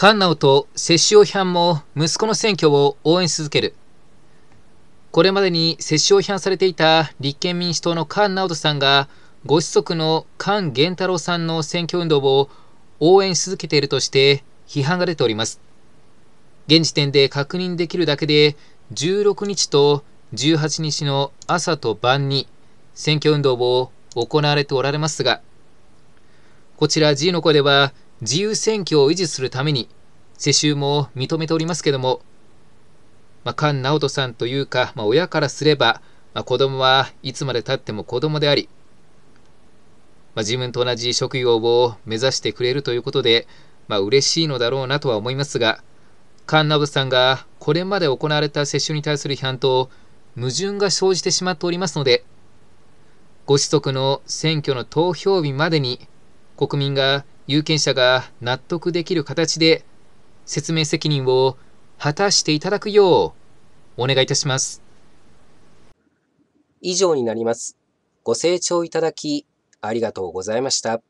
菅直と摂政を批判も息子の選挙を応援し続ける。これまでに世襲を批判されていた立憲民主党の菅直人さんが、ご子息の菅源太郎さんの選挙運動を応援し続けているとして批判が出ております。現時点で確認できるだけで、16日と18日の朝と晩に選挙運動を行われておられますが、こちら G の声では、自由選挙を維持するために世襲も認めておりますけども、まあ、菅直人さんというか、まあ、親からすれば、まあ、子供はいつまでたっても子供であり、まあ、自分と同じ職業を目指してくれるということで、まあ、嬉しいのだろうなとは思いますが、菅直人さんがこれまで行われた世襲に対する批判と矛盾が生じてしまっておりますので、ご子息の選挙の投票日までに国民が有権者が納得できる形で説明責任を果たしていただくようお願いいたします。以上になります。ご清聴いただきありがとうございました。